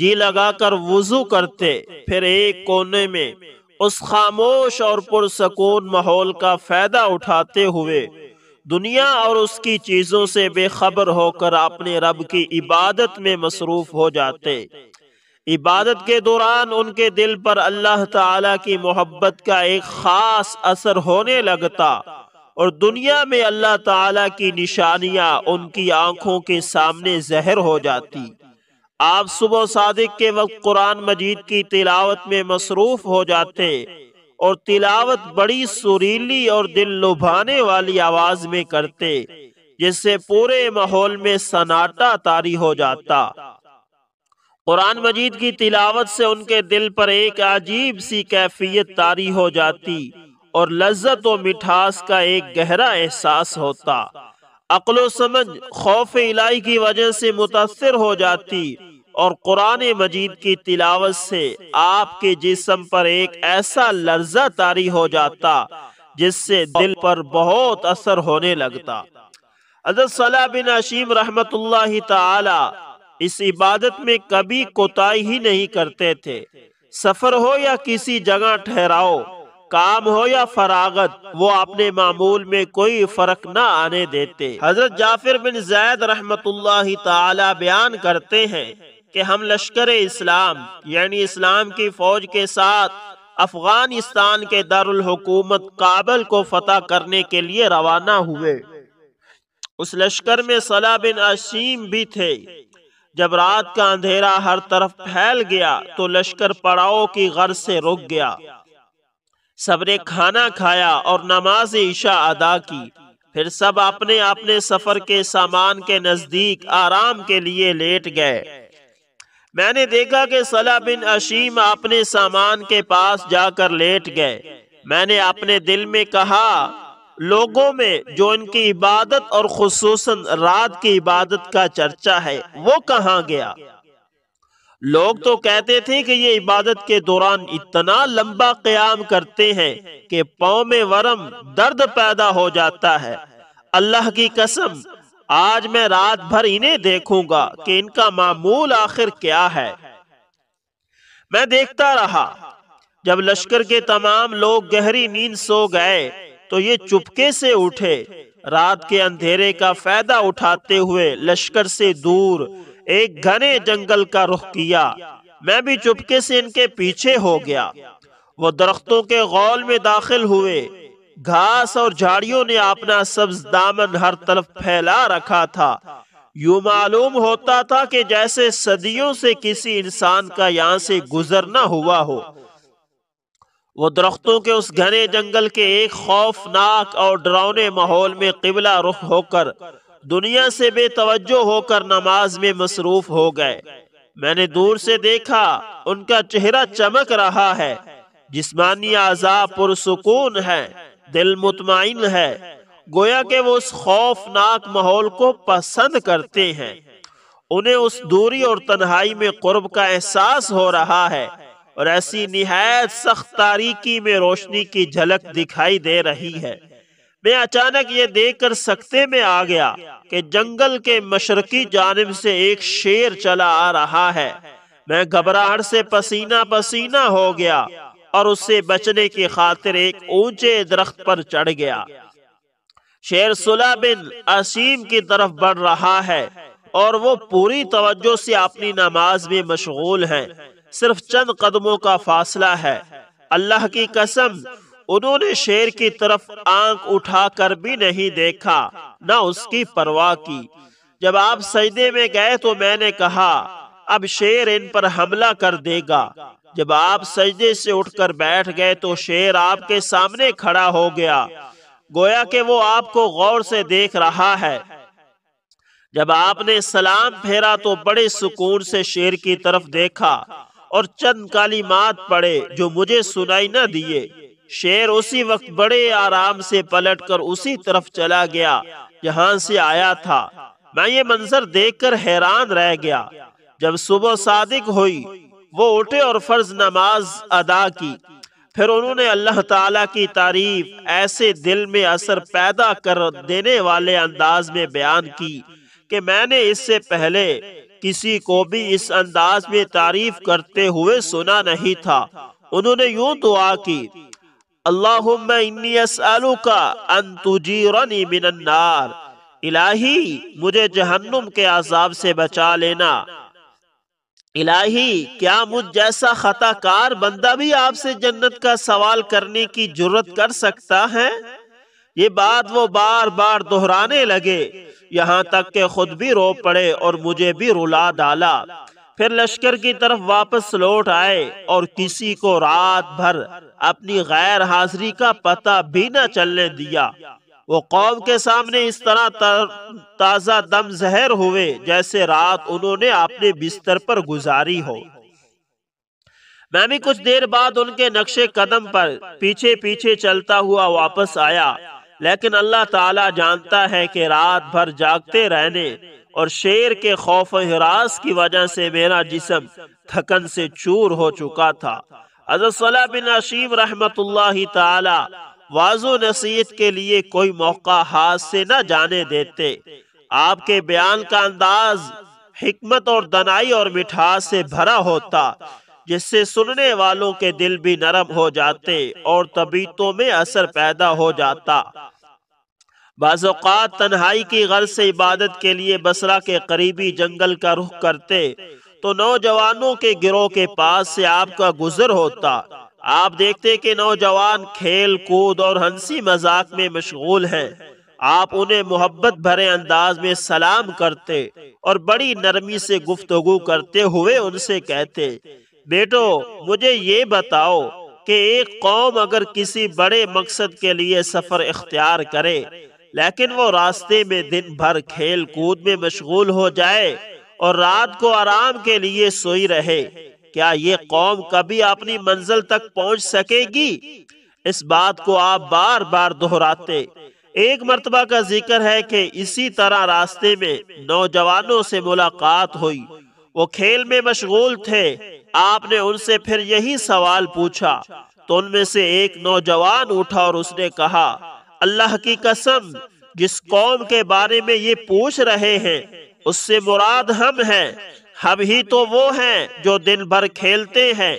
जी लगाकर वजू करते फिर एक कोने में उस खामोश और पुरसकून माहौल का फ़ायदा उठाते हुए दुनिया और उसकी चीज़ों से बेखबर होकर अपने रब की इबादत में मसरूफ़ हो जाते इबादत के दौरान उनके दिल पर अल्लाह ताला की मोहब्बत का एक ख़ास असर होने लगता और दुनिया में अल्लाह ताला की निशानियाँ उनकी आँखों के सामने जहर हो जाती आप सुबह सादिक के वक्त कुरान मजीद की तिलावत में मसरूफ हो जाते और तिलावत बड़ी सुरीली और दिल लुभाने वाली आवाज में करते जिससे पूरे माहौल में सनाटा तारी हो जाता कुरान मजीद की तिलावत से उनके दिल पर एक अजीब सी कैफियत तारी हो जाती और लज्जत और मिठास का एक गहरा एहसास होता अकलो समझ खौफ इलाई की वजह से मुतासर हो जाती और कुरान मजीद की तिलावत से आपके जिसम पर एक ऐसा लर्जा तारी हो जाता जिससे दिल पर बहुत असर होने लगता बिन अशीम रहमत ताला इस इबादत में कभी कोताही नहीं करते थे सफर हो या किसी जगह ठहराओ काम हो या फरागत वो अपने मामूल में कोई फर्क न आने देते हजरत जाफिर बिन जैद रहमत बयान करते हैं कि हम लश्कर इस्लाम यानी इस्लाम की फौज के साथ अफगानिस्तान के दारुल हुकूमत काबल को फतह करने के लिए रवाना हुए उस लश्कर में सलाह बिन असीम भी थे जब रात का अंधेरा हर तरफ फैल गया तो लश्कर पड़ाओ की गर्ज से रुक गया ने खाना खाया और नमाज ईशा अदा की फिर सब अपने अपने सफर के सामान के नज़दीक आराम के लिए लेट गए मैंने देखा कि सला बिन अशीम अपने सामान के पास जाकर लेट गए मैंने अपने दिल में कहा लोगों में जो इनकी इबादत और खसूस रात की इबादत का चर्चा है वो कहाँ गया लोग तो कहते थे कि ये इबादत के दौरान इतना लंबा क्याम करते हैं कि पाँव में वरम दर्द पैदा हो जाता है अल्लाह की कसम आज मैं रात भर इन्हें देखूंगा कि इनका मामूल आखिर क्या है मैं देखता रहा जब लश्कर के तमाम लोग गहरी नींद सो गए तो ये चुपके से उठे रात के अंधेरे का फायदा उठाते हुए लश्कर से दूर एक घने जंगल का रुख किया मैं भी चुपके से इनके पीछे हो गया वो दरख्तों के गौल में दाखिल हुए घास और झाड़ियों ने अपना सब्ज दामन हर तरफ फैला रखा था यूं मालूम होता था कि जैसे सदियों से किसी इंसान का यहाँ से गुजरना हुआ हो वो दरख्तों के उस घने जंगल के एक खौफनाक और डरावने माहौल में किबला रुख होकर दुनिया से बेतवजो होकर नमाज में मसरूफ हो गए मैंने दूर से देखा उनका चेहरा चमक रहा है जिसमानी आजा पुरसकून है दिल मुतमाइन है गोया के वो उस खौफनाक माहौल को पसंद करते हैं उन्हें उस दूरी और तन्हाई में कुर्ब का एहसास हो रहा है और ऐसी नहायत सख्त तारीकी में रोशनी की झलक दिखाई दे रही है मैं अचानक ये देख कर सकते में आ गया कि जंगल के मशरकी जानब से एक शेर चला आ रहा है मैं घबराहट से पसीना पसीना हो गया और उससे बचने की खातिर एक ऊंचे दरख्त पर चढ़ गया शेर सुला बिन असीम की तरफ बढ़ रहा है और वो पूरी तवज्जो से अपनी नमाज में मशगूल है सिर्फ चंद कदमों का फासला है अल्लाह की कसम उन्होंने शेर की तरफ आंख उठाकर भी नहीं देखा न उसकी परवाह की जब आप सजदे में गए तो मैंने कहा अब शेर इन पर हमला कर देगा जब आप सजदे से उठकर बैठ गए तो शेर आपके सामने खड़ा हो गया गोया के वो आपको गौर से देख रहा है जब आपने सलाम फेरा तो बड़े सुकून से शेर की तरफ देखा और चंद काली मात पड़े जो मुझे सुनाई न दिए शेर उसी वक्त बड़े आराम से पलटकर उसी तरफ चला गया जहां से आया था मैं ये मंजर देखकर हैरान रह गया जब सुबह सादिक हुई वो उठे और फर्ज नमाज अदा की फिर उन्होंने अल्लाह ताला की तारीफ ऐसे दिल में असर पैदा कर देने वाले अंदाज में बयान की कि मैंने इससे पहले किसी को भी इस अंदाज में तारीफ करते हुए सुना नहीं था उन्होंने यूं दुआ की अल्लाहनार इलाही मुझे जहन्नुम के आजाब से बचा लेना इलाही क्या मुझ जैसा खताकार बंदा भी आपसे जन्नत का सवाल करने की जरूरत कर सकता है ये बात वो बार बार दोहराने लगे यहाँ तक के खुद भी रो पड़े और मुझे भी रुला डाला फिर लश्कर की तरफ वापस लौट आए और किसी को रात भर अपनी गैर हाजिरी का पता भी न चलने दिया वो कौम के सामने इस तरह ताज़ा दम जहर हुए जैसे रात उन्होंने अपने बिस्तर पर गुजारी हो मैं भी कुछ देर बाद उनके नक्शे कदम पर पीछे पीछे चलता हुआ वापस आया लेकिन अल्लाह ताला जानता है कि रात भर जागते रहने और शेर के खौफ हरास की वजह से मेरा जिसम थकन से चूर हो चुका था अजला बिन अशीम रहमत वाजो नसीहत के लिए कोई मौका हाथ से न जाने देते आपके बयान का अंदाज हमत और दनाई और मिठास से भरा होता जिससे सुनने वालों के दिल भी नरम हो जाते और तबीयतों में असर पैदा हो जाता बाज़ात तन्हाई की गर्ज से इबादत के लिए बसरा के करीबी जंगल का रुख करते तो नौजवानों के गिरोह के पास से आपका गुजर होता आप देखते कि नौजवान खेल कूद और हंसी मजाक में मशगूल हैं आप उन्हें मोहब्बत भरे अंदाज में सलाम करते और बड़ी नरमी से गुफ्तगु करते हुए उनसे कहते बेटो मुझे ये बताओ कि एक कौम अगर किसी बड़े मकसद के लिए सफ़र इख्तियार करे लेकिन वो रास्ते में दिन भर खेल कूद में मशगूल हो जाए और रात को आराम के लिए सोई रहे क्या ये कौम कभी अपनी मंजिल तक पहुंच सकेगी इस बात को आप बार बार दोहराते एक मरतबा का जिक्र है कि इसी तरह रास्ते में नौजवानों से मुलाकात हुई वो खेल में मशगूल थे आपने उनसे फिर यही सवाल पूछा तो उनमें से एक नौजवान उठा और उसने कहा अल्लाह की कसम जिस कौम के बारे में ये पूछ रहे हैं उससे मुराद हम हैं हम ही तो वो हैं जो दिन भर खेलते हैं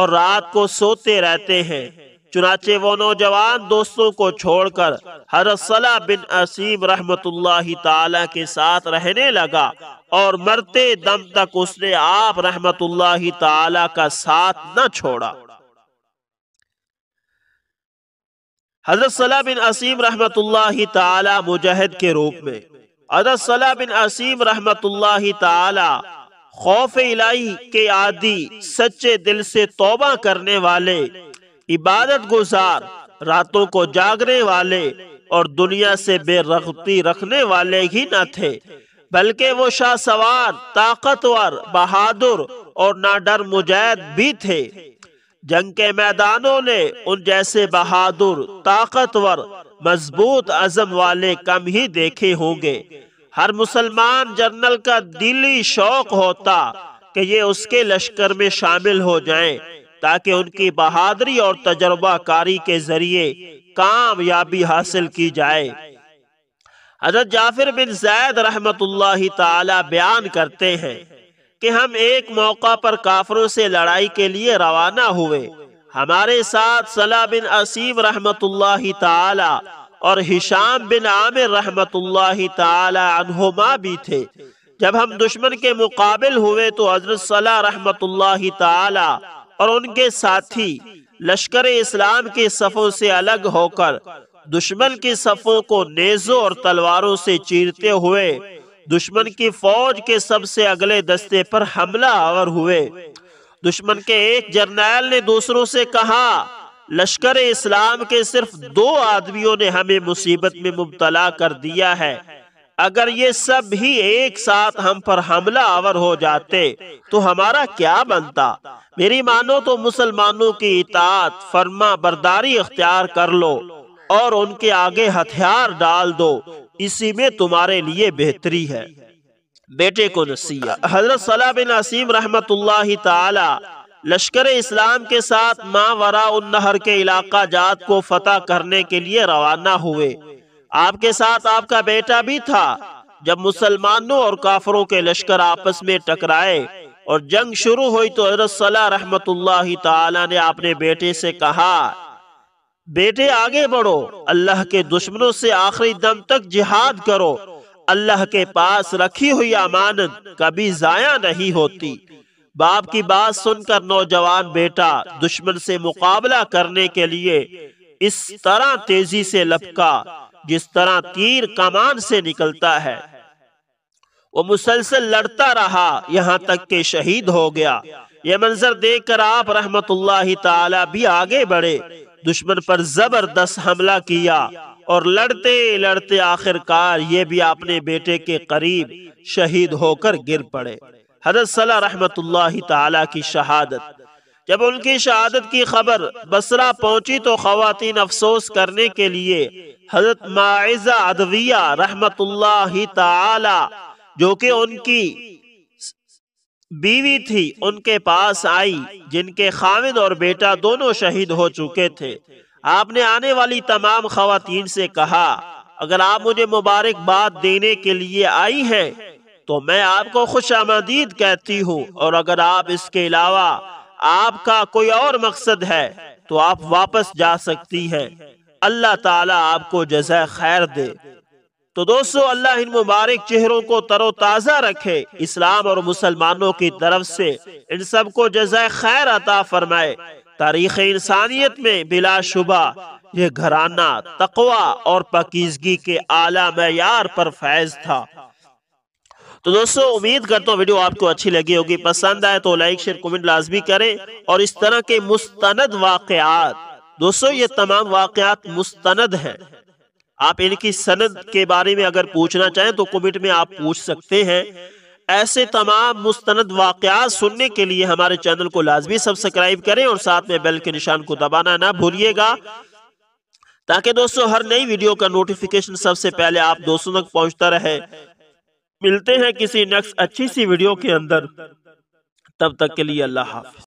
और रात को सोते रहते हैं चुनाचे वो नौजवान दोस्तों को छोड़कर सला बिन असीम रहमतुल्लाह ताला के साथ रहने लगा और मरते दम तक उसने आप रहमतुल्लाह ताला का साथ न छोड़ा हजरत सलाह बिन असीम रहमत ताला मुजाहिद के रूप में हजरत सलाह बिन असीम रहमत ताला खौफ इलाही के आदि सच्चे दिल से तौबा करने वाले इबादत गुजार रातों को जागने वाले और दुनिया से बेरगती रखने वाले ही न थे बल्कि वो शाह सवार ताकतवर बहादुर और ना डर मुजाहिद भी थे जंग के मैदानों ने उन जैसे बहादुर ताकतवर मजबूत अजम वाले कम ही देखे होंगे हर मुसलमान जनरल का दिली शौक होता कि ये उसके लश्कर में शामिल हो जाएं ताकि उनकी बहादरी और कारी के जरिए कामयाबी हासिल की जाए हजरत जाफिर बिन जैद रहमत बयान करते हैं कि हम एक मौका पर काफरों से लड़ाई के लिए रवाना हुए हमारे साथ सलाह बिन असीम रहमत और हिशाम बिन आमिर रहमत अनहुमा भी थे जब हम दुश्मन के मुकाबल हुए तो हजरत सलाह रहमत और उनके साथी लश्कर इस्लाम के सफ़ों से अलग होकर दुश्मन की सफ़ों को नेजों और तलवारों से चीरते हुए दुश्मन की फौज के सबसे अगले दस्ते पर हमला आवर हुए दुश्मन के एक जर्नैल ने दूसरों से कहा लश्कर इस्लाम के सिर्फ दो आदमियों ने हमें मुसीबत में मुबतला कर दिया है अगर ये सब ही एक साथ हम पर हमला आवर हो जाते तो हमारा क्या बनता मेरी मानो तो मुसलमानों की इतात फर्मा बरदारी अख्तियार कर लो और उनके आगे हथियार डाल दो इसी में तुम्हारे लिए बेहतरी है बेटे को नसीहा हजरत सलाह बिन असीम रहमत लश्कर इस्लाम के साथ माँ वरा नहर के इलाका जात को फतह करने के लिए रवाना हुए आपके साथ आपका बेटा भी था जब मुसलमानों और काफरों के लश्कर आपस में टकराए और जंग शुरू हुई तो हजरत सलाह रहमत ने अपने बेटे से कहा बेटे आगे बढ़ो अल्लाह के दुश्मनों से आखिरी दम तक जिहाद करो अल्लाह के पास रखी हुई अमानत कभी जाया नहीं होती बाप की बात सुनकर नौजवान बेटा दुश्मन से मुकाबला करने के लिए इस तरह तेजी से लपका जिस तरह तीर कमान से निकलता है वो मुसलसल लड़ता रहा यहाँ तक के शहीद हो गया यह मंजर देखकर आप रहमतुल्लाह ताला भी आगे बढ़े दुश्मन पर जबरदस्त हमला किया और लड़ते लड़ते आखिरकार ये भी अपने बेटे के करीब शहीद होकर गिर पड़े हजरत सला रहमत ताला की शहादत जब उनकी शहादत की खबर बसरा पहुंची तो खातन अफसोस करने के लिए हजरत माइजा अदविया रहमत ताला जो कि उनकी बीवी थी उनके पास आई जिनके खाविद और बेटा दोनों शहीद हो चुके थे आपने आने वाली तमाम खातन से कहा अगर आप मुझे मुबारकबाद देने के लिए आई हैं तो मैं आपको खुश आमदीद कहती हूँ और अगर आप इसके अलावा आपका कोई और मकसद है तो आप वापस जा सकती हैं अल्लाह ताला आपको जजा खैर दे तो दोस्तों अल्लाह इन मुबारक चेहरों को तरोताज़ा रखे इस्लाम और मुसलमानों की तरफ से इन सब को जजाय खैर अता फरमाए तारीख इंसानियत में बिलाशुबा यह घराना तकवा और पकीजगी के आला मैार पर फैज था तो दोस्तों उम्मीद करता हूँ वीडियो आपको अच्छी लगी होगी पसंद आए तो लाइक शेयर कमेंट लाजमी करें और इस तरह के मुस्तंद वाकयात दोस्तों ये तमाम वाकयात मुस्तंद हैं आप इनकी सनद के बारे में अगर पूछना चाहें तो कमेंट में आप पूछ सकते हैं ऐसे तमाम मुस्तंद वाकयात सुनने के लिए हमारे चैनल को लाजमी सब्सक्राइब करें और साथ में बेल के निशान को दबाना ना भूलिएगा ताकि दोस्तों हर नई वीडियो का नोटिफिकेशन सबसे पहले आप दोस्तों तक पहुंचता रहे मिलते हैं किसी नेक्स्ट अच्छी सी वीडियो के अंदर तब तक के लिए अल्लाह हाफिज